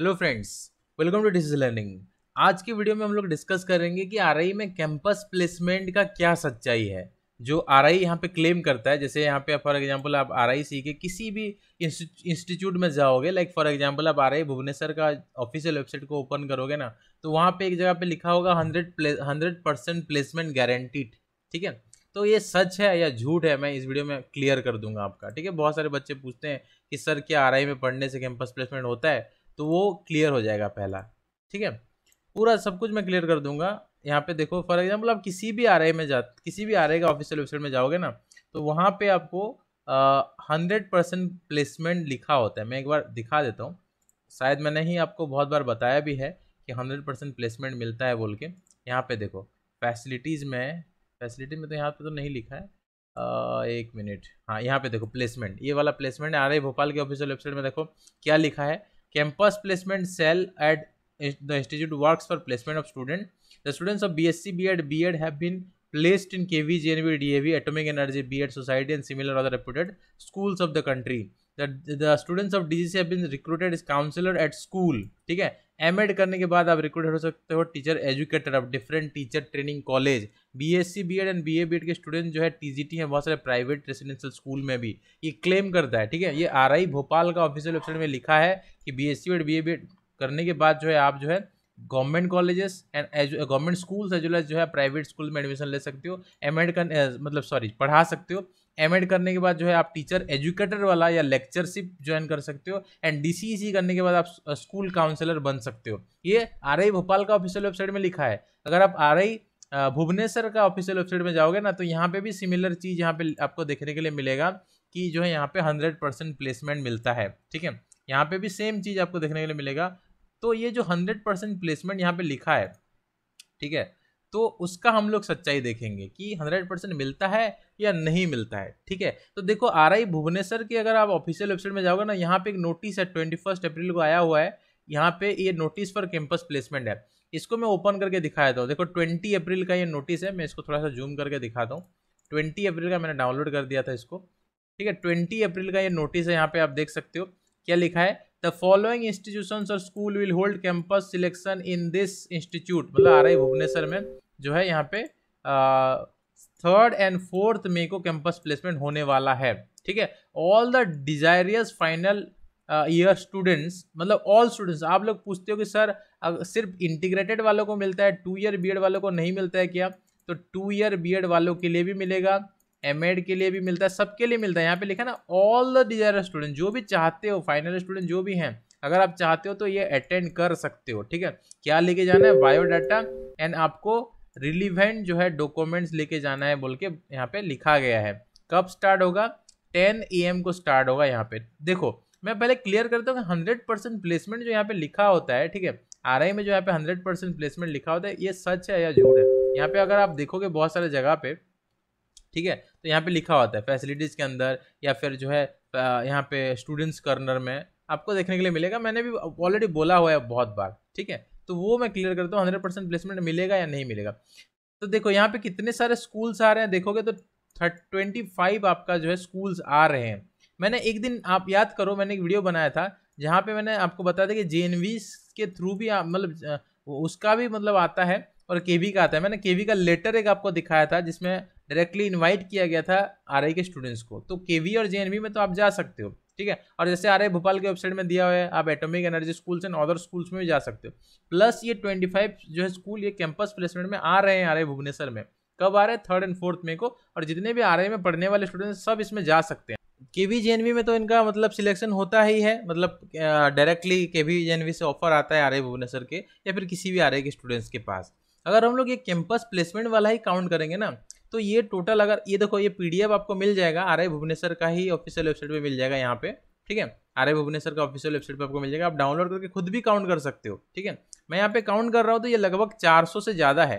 hello friends welcome to digital learning आज की video में हम लोग डिस्कस करेंगे कि आर में कैंपस प्लेसमेंट का क्या सच्चाई है जो आर आई यहाँ पर क्लेम करता है जैसे यहाँ पे फॉर एग्जांपल आप आर आई सी के किसी भी इंस्टीट्यूट में जाओगे लाइक फॉर एग्जांपल आप आर आई भुवनेश्वर का ऑफिशियल वेबसाइट को ओपन करोगे ना तो वहाँ पे एक जगह पे लिखा होगा hundred play hundred percent placement guaranteed ठीक है तो ये सच है या झूठ है मैं इस वीडियो में क्लियर कर दूंगा आपका ठीक है बहुत सारे बच्चे पूछते हैं कि सर क्या आर आई में पढ़ने से कैंपस प्लेसमेंट होता है तो वो क्लियर हो जाएगा पहला ठीक है पूरा सब कुछ मैं क्लियर कर दूंगा यहाँ पे देखो फॉर एग्जाम्पल आप किसी भी आर में जा किसी भी आर का ऑफिशियल वेबसाइट में जाओगे ना तो वहाँ पे आपको हंड्रेड परसेंट प्लेसमेंट लिखा होता है मैं एक बार दिखा देता हूँ शायद मैंने ही आपको बहुत बार बताया भी है कि हंड्रेड परसेंट प्लेसमेंट मिलता है बोल के यहाँ पे देखो फैसिलिटीज़ में फैसिलिटी में तो यहाँ पे तो नहीं लिखा है आ, एक मिनट हाँ यहाँ पे देखो प्लेसमेंट ये वाला प्लेसमेंट आ आई भोपाल के ऑफिशियल वेबसाइट में देखो क्या लिखा है campus placement cell at the institute work for placement of student the students of B S C B ed B ed have been placed in K V J N V D A V atomic energy B ed society and similar other reputed schools of the country the students of D G C have been recruited is counsellor at school ठीक है M add करने के बाद आप recruited हो सकते हो teacher educator of different teacher training college B S C B ed and B A B ed के स्टूडेंट जो है टी जी टी हैं बहुत सारे प्राइवेट रेसिडेंशियल स्कूल में भी ये क्लेम करता है ठीक है ये आर आई भोपाल का ऑफिशियल वेबसाइट में लिखा है कि B S C ed B A B ed करने के बाद जो है आप जो है government colleges and as government schools as well as जो है प्राइवेट स्कूल में एडमिशन ले सकते हो एम एड कर मतलब सॉरी पढ़ा सकते हो एम एड करने के बाद जो है आप टीचर एजुकेटर वाला या लेक्चरशिप ज्वाइन कर सकते हो एंड डी सी सी करने के बाद आप स्कूल काउंसलर बन सकते हो ये आर आई भोपाल का ऑफिशियल वेबसाइट में लिखा है अगर आप आर आई भुवनेश्वर का ऑफिशियल वेबसाइट में जाओगे ना तो यहाँ पे भी सिमिलर चीज़ यहाँ पे आपको देखने के लिए मिलेगा कि जो है यहाँ पे हंड्रेड परसेंट प्लेसमेंट मिलता है ठीक है यहाँ पे भी सेम चीज़ आपको देखने के लिए मिलेगा तो ये जो हंड्रेड परसेंट प्लेसमेंट यहाँ पे लिखा है ठीक है तो उसका हम लोग सच्चाई देखेंगे कि हंड्रेड परसेंट मिलता है या नहीं मिलता है ठीक है तो देखो आर आई भुवनेश्वर की अगर आप ऑफिशियल वेबसाइट में जाओगे ना यहाँ पे एक नोटिस है ट्वेंटी फर्स्ट अप्रैल को आया हुआ है यहाँ पे ये नोटिस फॉर कैंपस प्लेसमेंट है इसको मैं ओपन करके दिखा देता हूँ देखो ट्वेंटी अप्रैल का ये नोटिस है मैं इसको थोड़ा सा जूम करके दिखाता हूँ ट्वेंटी अप्रैल का मैंने डाउनलोड कर दिया था इसको ठीक है ट्वेंटी अप्रैल का ये नोटिस है यहाँ पे आप देख सकते हो क्या लिखा है द फॉलोइंग इंस्टीट्यूशन और school will hold campus selection in this institute मतलब आ रही भुवनेश्वर में जो है यहाँ पे थर्ड एंड फोर्थ मे को कैंपस प्लेसमेंट होने वाला है ठीक है all the desirous final year students मतलब ऑल स्टूडेंट्स आप लोग पूछते हो कि सर सिर्फ इंटीग्रेटेड वालों को मिलता है टू ईयर बी वालों को नहीं मिलता है क्या तो टू ईयर बी वालों के लिए भी मिलेगा एम के लिए भी मिलता है सबके लिए मिलता है यहाँ पे लिखा ना ऑल द डिजायर स्टूडेंट जो भी चाहते हो फाइनल स्टूडेंट जो भी हैं अगर आप चाहते हो तो ये अटेंड कर सकते हो ठीक है क्या लेके जाना है बायोडाटा एंड आपको रिलीवेंट जो है डॉक्यूमेंट्स लेके जाना है बोल के यहाँ पे लिखा गया है कब स्टार्ट होगा 10 ए को स्टार्ट होगा यहाँ पे देखो मैं पहले क्लियर करता हूँ कि हंड्रेड परसेंट प्लेसमेंट जो यहाँ पे लिखा होता है ठीक है आर में जो यहाँ पे हंड्रेड परसेंट प्लेसमेंट लिखा होता है ये सच है या झूठ है यहाँ पे अगर आप देखोगे बहुत सारे जगह पे ठीक है तो यहाँ पे लिखा होता है फैसिलिटीज़ के अंदर या फिर जो है यहाँ पे स्टूडेंट्स कर्नर में आपको देखने के लिए मिलेगा मैंने भी ऑलरेडी बोला हुआ है बहुत बार ठीक है तो वो मैं क्लियर करता हूँ हंड्रेड परसेंट प्लेसमेंट मिलेगा या नहीं मिलेगा तो देखो यहाँ पे कितने सारे स्कूल्स आ रहे हैं देखोगे तो ट्वेंटी फाइव आपका जो है स्कूल्स आ रहे हैं मैंने एक दिन आप याद करो मैंने एक वीडियो बनाया था जहाँ पे मैंने आपको बताया था कि जे के थ्रू भी मतलब उसका भी मतलब आता है और के का आता है मैंने के का लेटर एक आपको दिखाया था जिसमें डायरेक्टली इन्वाइट किया गया था आर के स्टूडेंट्स को तो के और जे में तो आप जा सकते हो ठीक है और जैसे आर भोपाल के वेबसाइट में दिया हुआ है आप atomic energy schools and other schools में भी जा सकते हो प्लस ये फाइव जो है स्कूल ये कैंपस प्लेसमेंट में आ रहे हैं आर भुवनेश्वर में कब आ रहे हैं थर्ड एंड फोर्थ में को और जितने भी आर में पढ़ने वाले स्टूडेंट्स सब इसमें जा सकते हैं के वी जे में तो इनका मतलब सिलेक्शन होता ही है मतलब डायरेक्टली के वी जे से ऑफर आता है आर भुवनेश्वर के या फिर किसी भी आर के स्टूडेंट्स के पास अगर हम लोग ये कैंपस प्लेसमेंट वाला ही काउंट करेंगे ना तो ये टोटल अगर ये देखो ये पीडीएफ आपको मिल जाएगा आर भुवनेश्वर का ही ऑफिशियल वेबसाइट पर मिल जाएगा यहाँ पे ठीक है आर भुवनेश्वर का ऑफिशियल वेबसाइट पर आपको मिल जाएगा आप डाउनलोड करके खुद भी काउंट कर सकते हो ठीक है मैं यहाँ पे काउंट कर रहा हूँ तो ये लगभग 400 से ज़्यादा है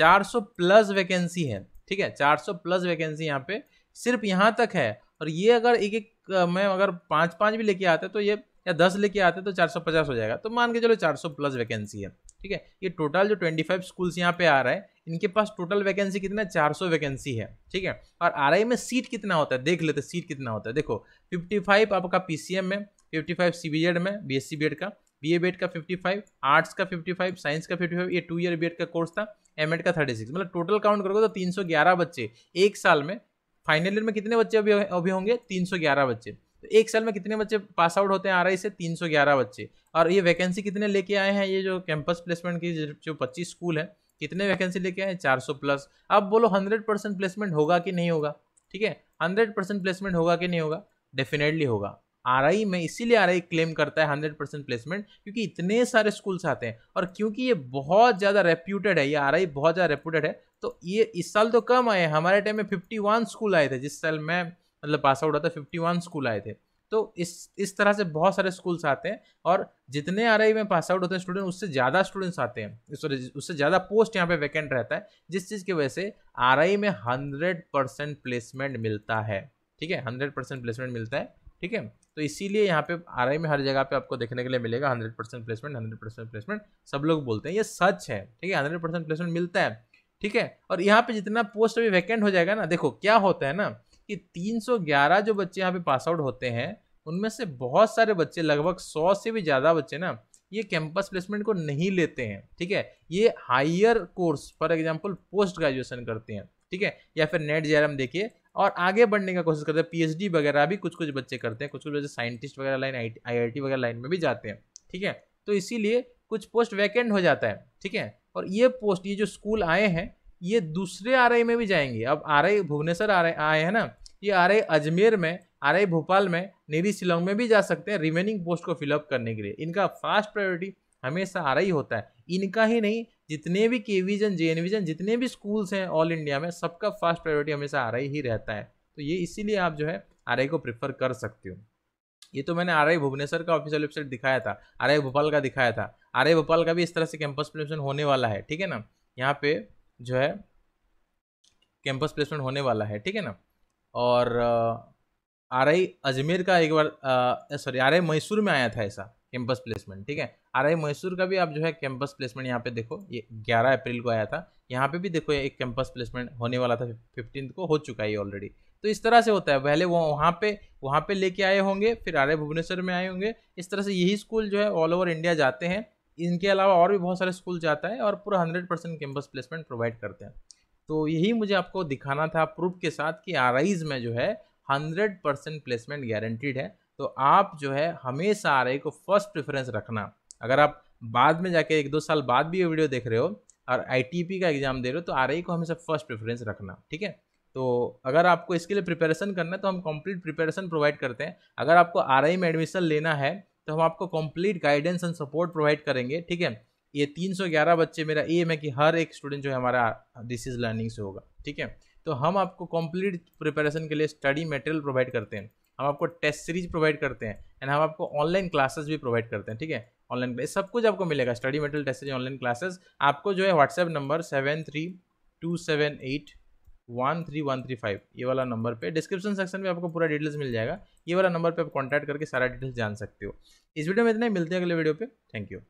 400 प्लस वैकेंसी है ठीक है 400 प्लस वैकेंसी यहाँ पे सिर्फ यहाँ तक है और ये अगर एक एक में अगर पाँच पाँच भी लेके आते तो ये या दस लेके आते तो चार सौ पचास हो जाएगा तो मान के चलो चार सौ प्लस वैकेंसी है ठीक है ये टोटल जो ट्वेंटी फाइव स्कूल्स यहाँ पे आ रहा है इनके पास टोटल वैकेंसी कितना है चार सौ वैकेंसी है ठीक है और आर में सीट कितना होता है देख लेते सीट कितना होता है देखो फिफ्टी फाइव आपका पी में fifty five C B ed में B S C B ed का बी ए बेड का फिफ्टी फाइव आर्ट्स का फिफ्टी फाइव साइंस का फिफ्टी फाइव ये टू ईयर बी एड का कोर्स था एम एड का थर्टी सिक्स मतलब टोटल काउंट करोगे तो तीन सौ ग्यारह बच्चे एक साल में फाइनल ईयर में कितने बच्चे अभी अभी होंगे ग्यारह बच्चे तो एक साल में कितने बच्चे पास आउट होते हैं आर तीन सौ ग्यारह बच्चे और ये वैकेंसी कितने लेके आए हैं ये जो कैंपस प्लेसमेंट की जो पच्चीस स्कूल है कितने वैकेंसी लेके आए चार सौ प्लस अब बोलो हंड्रेड परसेंट प्लेसमेंट होगा कि नहीं होगा ठीक है हंड्रेड परसेंट प्लेसमेंट होगा कि नहीं होगा डेफिनेटली होगा आर आई में इसीलिए आर आई क्लेम करता है हंड्रेड परसेंट प्लेसमेंट क्योंकि इतने सारे स्कूल्स आते हैं और क्योंकि ये बहुत ज़्यादा रेप्यूटेड है ये आर आई बहुत ज़्यादा रेप्यूटेड है तो ये इस साल तो कम आए हमारे टाइम में फिफ्टी वन स्कूल आए थे जिस साल मैं मतलब पास आउट होता था फिफ्टी वन स्कूल आए थे तो इस इस तरह से बहुत सारे स्कूल्स आते हैं और जितने आर आई में पास आउट होते हैं स्टूडेंट उससे ज़्यादा स्टूडेंट्स आते हैं उससे ज़्यादा पोस्ट यहाँ पे वैकेंट रहता है जिस चीज़ की वजह से आर आई में हंड्रेड परसेंट प्लेसमेंट मिलता है ठीक है हंड्रेड परसेंट प्लेसमेंट मिलता है ठीक है तो इसीलिए यहाँ पे आर में हर जगह पे आपको देखने के लिए मिलेगा hundred percent placement hundred percent placement सब लोग बोलते हैं ये सच है ठीक है हंड्रेड परसेंट प्लेसमेंट मिलता है ठीक है और यहाँ पे जितना पोस्ट अभी वैकेंट हो जाएगा ना देखो क्या होता है ना कि 311 जो बच्चे यहाँ पे पास आउट होते हैं उनमें से बहुत सारे बच्चे लगभग सौ से भी ज़्यादा बच्चे ना ये कैंपस प्लेसमेंट को नहीं लेते हैं ठीक है ये higher course for example post graduation करते हैं ठीक है या फिर नेट जे देखिए और आगे बढ़ने का कोशिश करते हैं पीएचडी वगैरह भी कुछ कुछ बच्चे करते हैं कुछ कुछ बच्चे साइंटिस्ट वगैरह लाइन आई वगैरह लाइन में भी जाते हैं ठीक है तो इसीलिए कुछ पोस्ट वैकेंट हो जाता है ठीक है और ये पोस्ट ये जो स्कूल आए हैं ये दूसरे आर में भी जाएंगे अब आर भुवनेश्वर आ आए हैं ना ये आर अजमेर में आर भोपाल में निरी शिलोंग में भी जा सकते हैं रिमेनिंग पोस्ट को फिलअप करने के लिए इनका फास्ट प्रायोरिटी हमेशा आर होता है इनका ही नहीं जितने भी के विजन जे एन जितने भी स्कूल्स हैं ऑल इंडिया में सबका फर्स्ट प्रायोरिटी हमेशा आर ही रहता है तो ये इसीलिए आप जो है आर को प्रेफर कर सकते हो ये तो मैंने आर भुवनेश्वर का ऑफिशियल वेबसाइट दिखाया था आर भोपाल का दिखाया था आर भोपाल का भी इस तरह से कैंपस प्लेसमेंट होने वाला है ठीक है ना यहाँ पे जो है कैंपस प्लेसमेंट होने वाला है ठीक है ना और आर अजमेर का एक बार सॉरी आर मैसूर में आया था ऐसा कैंपस प्लेसमेंट ठीक है आर आई मैसूर का भी आप जो है कैंपस प्लेसमेंट यहाँ पे देखो ये ग्यारह अप्रैल को आया था यहाँ पे भी देखो एक कैंपस प्लेसमेंट होने वाला था फिफ्टीन को हो चुका है ऑलरेडी तो इस तरह से होता है पहले वो वहाँ पे वहाँ पे लेके आए होंगे फिर आर भुवनेश्वर में आए होंगे इस तरह से यही स्कूल जो है ऑल ओवर इंडिया जाते हैं इनके अलावा और भी बहुत सारे स्कूल जाता है और पूरा hundred percent campus placement provide करते हैं तो यही मुझे आपको दिखाना था प्रूफ के साथ कि आर में जो है हंड्रेड परसेंट प्लेसमेंट गारंटीड है तो आप जो है हमेशा आर को फर्स्ट प्रेफरेंस रखना अगर आप बाद में जाके एक दो साल बाद भी ये वीडियो देख रहे हो और आई का एग्ज़ाम दे रहे हो तो आर को हमेशा फर्स्ट प्रेफरेंस रखना ठीक है तो अगर आपको इसके लिए प्रिपरेशन करना है तो हम कंप्लीट प्रिपरेशन प्रोवाइड करते हैं अगर आपको आर में एडमिशन लेना है तो हम आपको complete guidance and support provide करेंगे ठीक है ये 311 बच्चे मेरा एम है कि हर एक स्टूडेंट जो है हमारा डिसीज लर्निंग से होगा ठीक है तो हम आपको कंप्लीट प्रिपरेशन के लिए स्टडी मटेरियल प्रोवाइड करते हैं हम आपको टेस्ट सीरीज प्रोवाइड करते हैं एंड हम आपको ऑनलाइन क्लासेस भी प्रोवाइड करते हैं ठीक है ऑनलाइन क्लास सब कुछ आपको मिलेगा study material test series online classes आपको जो है WhatsApp number seven three two seven eight one three one three five ये वाला नंबर पे डिस्क्रिप्शन सेक्शन में आपको पूरा डिटेल्स मिल जाएगा ये वाला नंबर पे आप कॉन्टैक्ट करके सारा डिटेल्स जान सकते हो इस वीडियो में इतना ही मिलते हैं अगले वीडियो पे थैंक यू